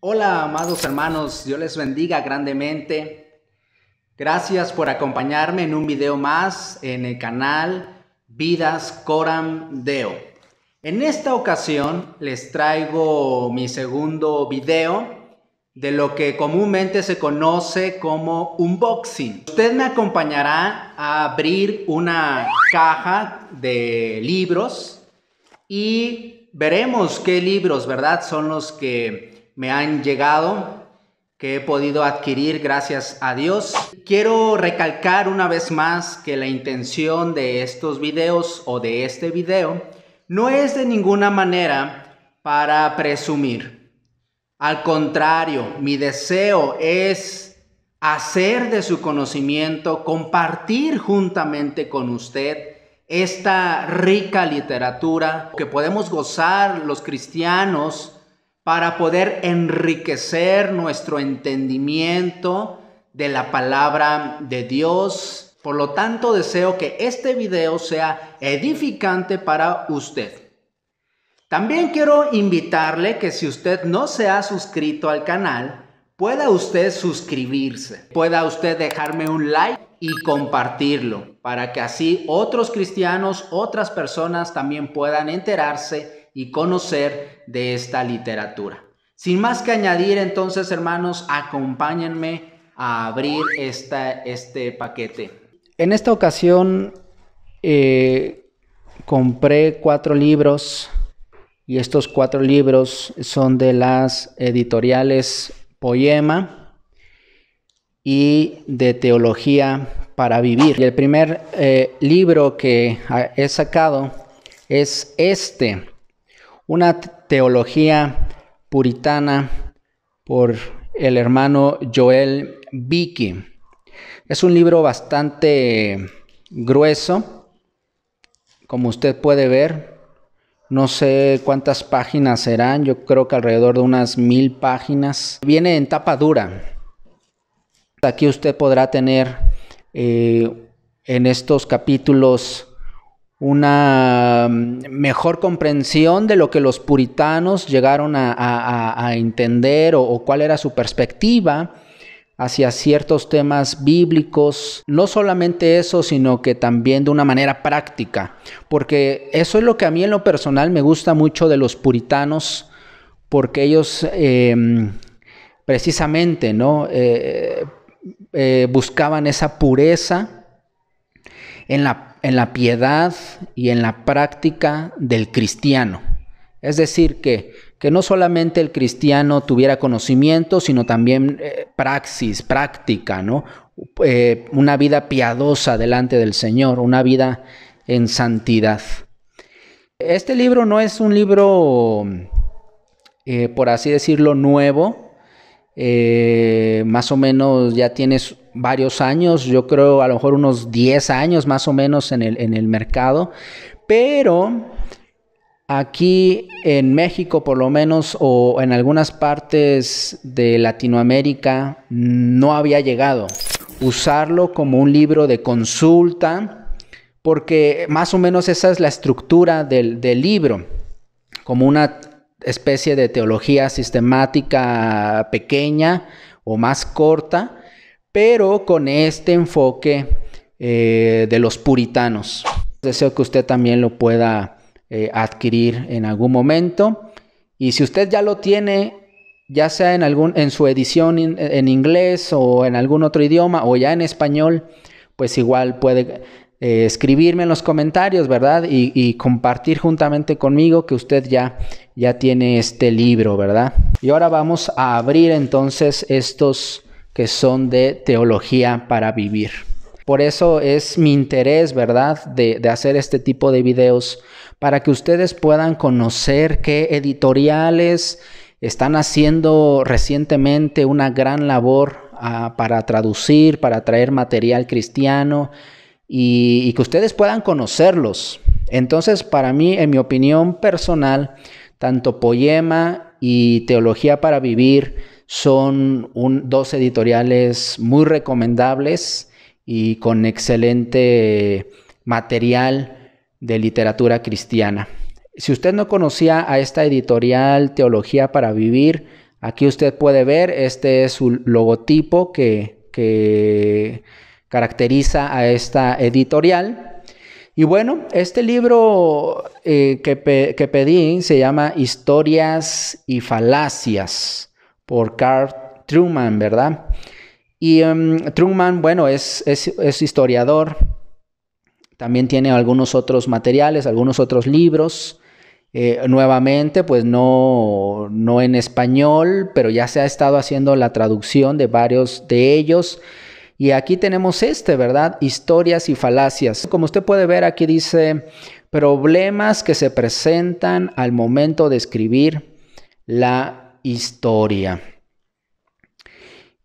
Hola, amados hermanos, Dios les bendiga grandemente. Gracias por acompañarme en un video más en el canal Vidas Coram Deo. En esta ocasión les traigo mi segundo video de lo que comúnmente se conoce como unboxing. Usted me acompañará a abrir una caja de libros y veremos qué libros, ¿verdad? Son los que me han llegado que he podido adquirir gracias a Dios. Quiero recalcar una vez más que la intención de estos videos o de este video no es de ninguna manera para presumir. Al contrario, mi deseo es hacer de su conocimiento, compartir juntamente con usted esta rica literatura que podemos gozar los cristianos para poder enriquecer nuestro entendimiento de la palabra de Dios. Por lo tanto, deseo que este video sea edificante para usted. También quiero invitarle que si usted no se ha suscrito al canal, pueda usted suscribirse, pueda usted dejarme un like y compartirlo para que así otros cristianos, otras personas también puedan enterarse y conocer de esta literatura. Sin más que añadir, entonces, hermanos, acompáñenme a abrir este paquete. En esta ocasión eh, compré cuatro libros y estos cuatro libros son de las editoriales Poema y de Teología para Vivir. Y el primer eh, libro que he sacado es este una teología puritana por el hermano Joel Vicky. Es un libro bastante grueso, como usted puede ver. No sé cuántas páginas serán, yo creo que alrededor de unas mil páginas. Viene en tapa dura. Aquí usted podrá tener eh, en estos capítulos una mm, mejor comprensión de lo que los puritanos llegaron a, entender o, cuál era su perspectiva hacia ciertos temas bíblicos. No solamente eso, sino que también de una manera práctica, porque eso es lo que a mí en lo personal me gusta mucho de los puritanos, porque ellos em, precisamente ¿no? Eh, eh, buscaban esa pureza en la, en la piedad y en la práctica del cristiano. Es decir, que, que no solamente el cristiano tuviera conocimiento, sino también eh, praxis, práctica, ¿no? Eh, una vida piadosa delante del Señor, una vida en santidad. Este libro no es un libro, eh, por así decirlo, nuevo. más o menos ya tienes varios años, yo creo a lo mejor unos 10 años más o menos en el, mercado, pero aquí en México por lo menos o en algunas partes de Latinoamérica no había llegado. Usarlo como un libro de consulta, porque más o menos esa es la estructura del libro, como una especie de teología sistemática pequeña o más corta, pero con este enfoque eh, de los puritanos. Deseo que usted también lo pueda eh, adquirir en algún momento. Y si usted ya lo tiene, ya sea en, algún, en su edición en inglés o en algún otro idioma o ya en español, pues igual puede eh, escribirme en los comentarios, ¿verdad? Y, compartir juntamente conmigo que usted ya, ya tiene este libro, ¿verdad? Y ahora vamos a abrir entonces estos que son de teología para vivir. Por eso es mi interés, ¿verdad?, de, hacer este tipo de videos para que ustedes puedan conocer qué editoriales están haciendo recientemente una gran labor ah, para traducir, para traer material cristiano y, y que ustedes puedan conocerlos. Entonces, para mí, en mi opinión personal, tanto Poema y Teología para Vivir, son dos editoriales muy recomendables y con excelente material de literatura cristiana. Si usted no conocía a esta editorial Teología para Vivir, aquí usted puede ver, este es su logotipo que, caracteriza a esta editorial. Y bueno, este libro eh, que, que, pedí se llama Historias y Falacias por Carl Truman, ¿verdad? Y em, Truman, bueno, es, es, historiador, también tiene algunos otros materiales, algunos otros libros. Eh, nuevamente, pues no, no en español, pero ya se ha estado haciendo la traducción de varios de ellos. Y aquí tenemos este, ¿verdad? Historias y falacias. Como usted puede ver, aquí dice problemas que se presentan al momento de escribir la historia.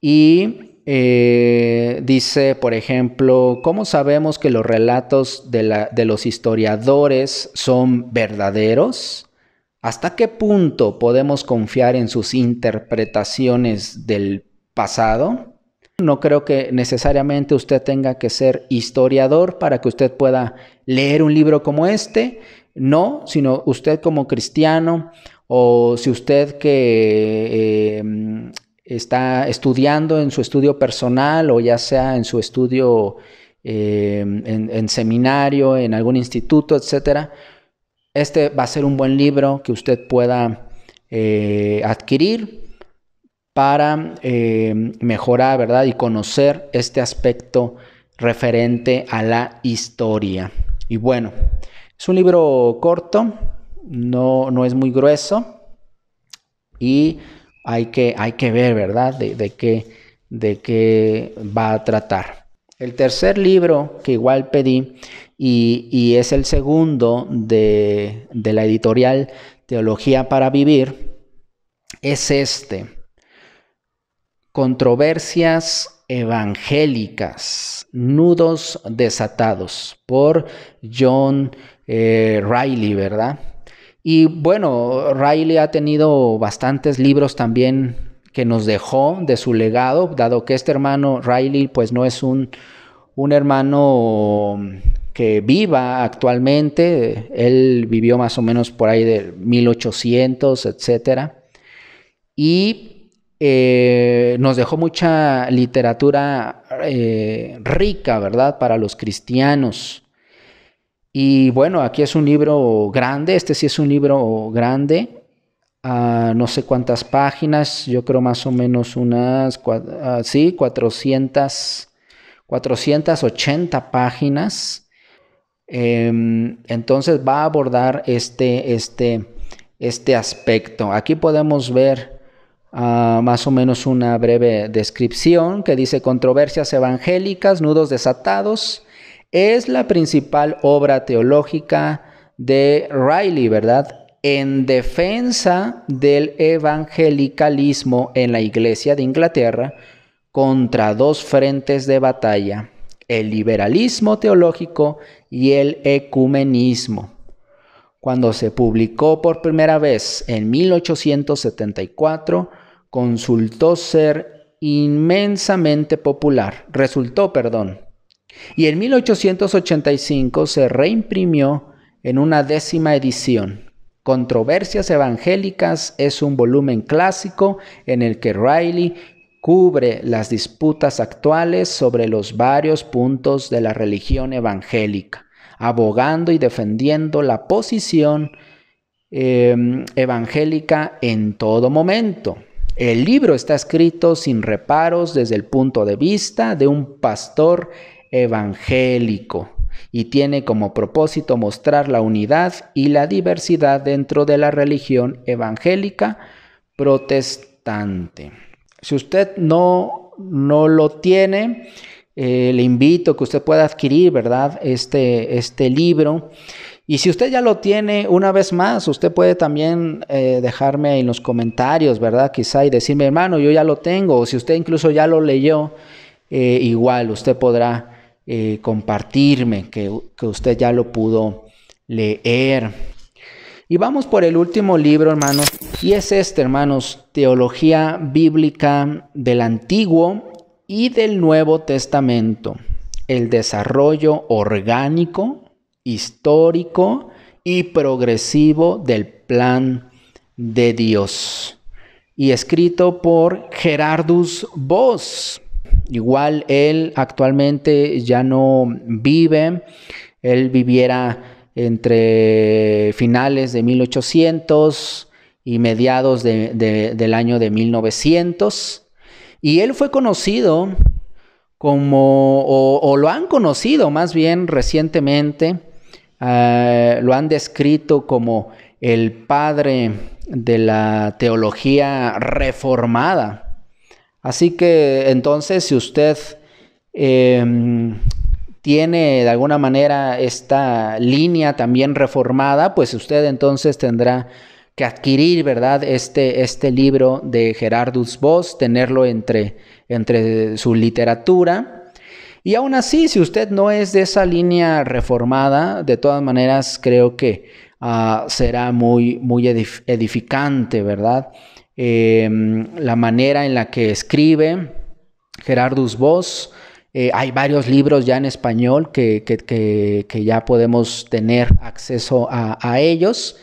Y eh, dice, por ejemplo, ¿cómo sabemos que los relatos de, de los historiadores son verdaderos? ¿Hasta qué punto podemos confiar en sus interpretaciones del pasado? No creo que necesariamente usted tenga que ser historiador para que usted pueda leer un libro como este. No, sino usted como cristiano o si usted que eh, mm, está estudiando en su estudio personal o ya sea en su estudio eh, en, seminario, en algún instituto, etcétera, este va a ser un buen libro que usted pueda eh, adquirir para mejorar, ¿verdad? Y conocer este aspecto referente a la historia. Y bueno, es un libro corto, no, no es muy grueso y hay que, hay que ver, ¿verdad?, de, qué, de qué va a tratar. El tercer libro que igual pedí y, es el segundo de, la editorial Teología para Vivir es este, Controversias Evangélicas, Nudos Desatados, por John eh, Riley, ¿verdad? Y bueno, Riley ha tenido bastantes libros también que nos dejó de su legado, dado que este hermano Riley pues no es un, un hermano que viva actualmente, él vivió más o menos por ahí de 1800, etc. Y eh, nos dejó mucha literatura eh, rica, ¿verdad?, para los cristianos. Y bueno, aquí es un libro grande, este sí es un libro grande, no sé cuántas páginas, yo creo más o menos unas, ah, sí, 400, 480 páginas. Em, entonces va a abordar este, este, este aspecto. Aquí podemos ver ah, más o menos una breve descripción que dice controversias evangélicas, nudos desatados es la principal obra teológica de Riley, ¿verdad? En defensa del evangelicalismo en la Iglesia de Inglaterra contra dos frentes de batalla, el liberalismo teológico y el ecumenismo. Cuando se publicó por primera vez en 1874, consultó ser inmensamente popular, resultó, perdón, y en 1885 se reimprimió en una décima edición. Controversias Evangélicas es un volumen clásico en el que Riley cubre las disputas actuales sobre los varios puntos de la religión evangélica, abogando y defendiendo la posición em, evangélica en todo momento. El libro está escrito sin reparos desde el punto de vista de un pastor evangélico y tiene como propósito mostrar la unidad y la diversidad dentro de la religión evangélica protestante. Si usted no, no lo tiene, eh, le invito que usted pueda adquirir, ¿verdad? Este, este libro. Y si usted ya lo tiene, una vez más, usted puede también eh, dejarme en los comentarios, ¿verdad? Quizá y decirme, hermano, yo ya lo tengo. O si usted incluso ya lo leyó, eh, igual usted podrá eh, compartirme, que, que usted ya lo pudo leer. Y vamos por el último libro, hermanos, y es este, hermanos, Teología Bíblica del Antiguo y del Nuevo Testamento, el desarrollo orgánico, histórico y progresivo del plan de Dios. Y escrito por Gerardus Voss Igual él actualmente ya no vive, él viviera entre finales de 1800 y mediados del año de 1900. Y él fue conocido como, o, lo han conocido más bien recientemente, eh, lo han descrito como el padre de la teología reformada. Así que entonces si usted em, tiene de alguna manera esta línea también reformada, pues usted entonces tendrá que adquirir, ¿verdad? Este, este libro de Gerardus Voss, tenerlo entre, su literatura. Y aún así, si usted no es de esa línea reformada, de todas maneras creo que ah, será muy, muy edificante, ¿verdad? Em, la manera en la que escribe Gerardus Vos, eh, hay varios libros ya en español que, que, ya podemos tener acceso a, ellos.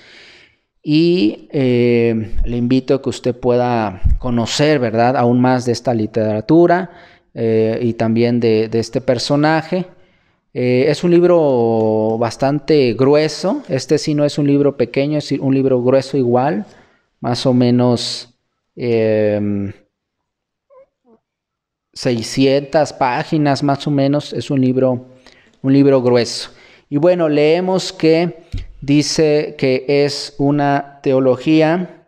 Y em, le invito a que usted pueda conocer, ¿verdad?, aún más de esta literatura eh, y también de, este personaje. Eh, es un libro bastante grueso, este sí no es un libro pequeño, es un libro grueso igual, más o menos 600 em, páginas, más o menos. Es un libro, un libro grueso. Y bueno, leemos que dice que es una teología,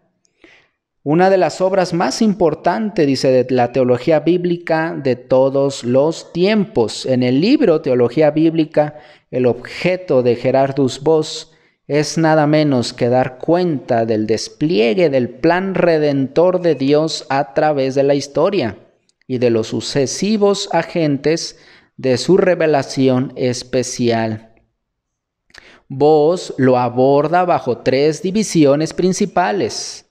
una de las obras más importantes, dice, de la teología bíblica de todos los tiempos. En el libro Teología Bíblica, el objeto de Gerardus Bosch es nada menos que dar cuenta del despliegue del plan redentor de Dios a través de la historia y de los sucesivos agentes de su revelación especial. Vos lo aborda bajo tres divisiones principales.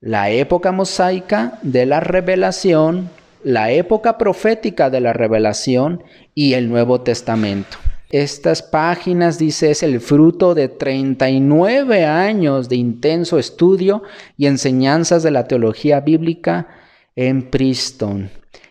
La época mosaica de la revelación, la época profética de la revelación y el Nuevo Testamento. Estas páginas, dice, es el fruto de 39 años de intenso estudio y enseñanzas de la teología bíblica en Princeton.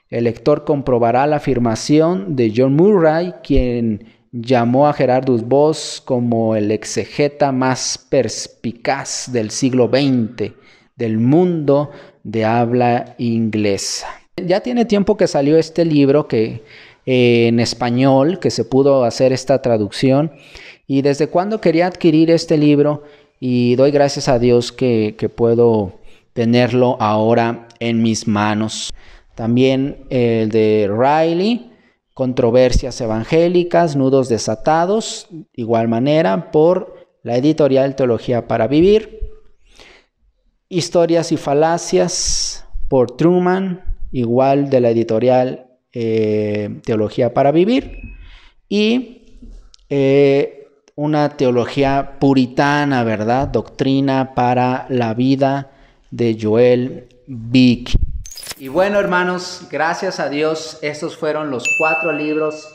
El lector comprobará la afirmación de John Murray, quien llamó a Gerardus Voss como el exegeta más perspicaz del siglo XX del mundo de habla inglesa. Ya tiene tiempo que salió este libro que en español que se pudo hacer esta traducción y desde cuándo quería adquirir este libro y doy gracias a Dios que, que puedo tenerlo ahora en mis manos. También el de Riley, Controversias Evangélicas, Nudos Desatados, igual manera, por la editorial Teología para Vivir. Historias y Falacias, por Truman, igual de la editorial eh, teología para vivir y eh, una teología puritana, ¿verdad? Doctrina para la vida de Joel Vick. Y bueno, hermanos, gracias a Dios, estos fueron los cuatro libros.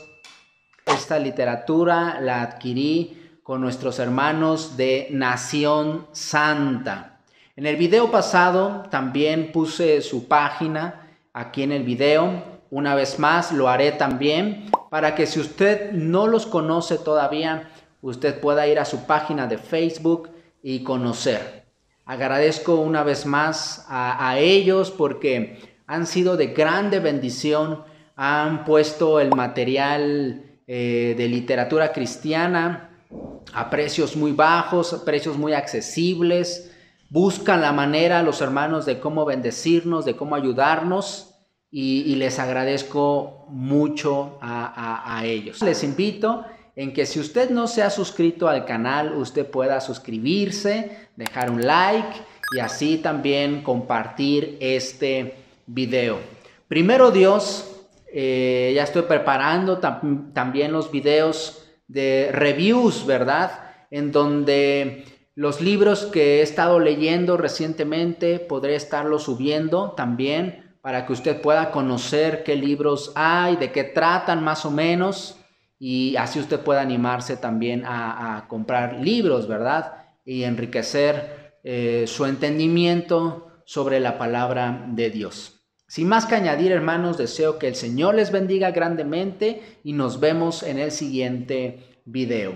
Esta literatura la adquirí con nuestros hermanos de Nación Santa. En el video pasado también puse su página aquí en el video una vez más, lo haré también para que si usted no los conoce todavía, usted pueda ir a su página de Facebook y conocer. Agradezco una vez más a, ellos porque han sido de grande bendición, han puesto el material eh, de literatura cristiana a precios muy bajos, precios muy accesibles. Buscan la manera, los hermanos, de cómo bendecirnos, de cómo ayudarnos y, les agradezco mucho a, ellos. Les invito en que si usted no se ha suscrito al canal, usted pueda suscribirse, dejar un like y así también compartir este video. Primero Dios, eh, ya estoy preparando también los videos de reviews, ¿verdad? En donde los libros que he estado leyendo recientemente podré estarlos subiendo también para que usted pueda conocer qué libros hay, de qué tratan más o menos, y así usted pueda animarse también a, comprar libros, ¿verdad? Y enriquecer eh, su entendimiento sobre la palabra de Dios. Sin más que añadir, hermanos, deseo que el Señor les bendiga grandemente y nos vemos en el siguiente video.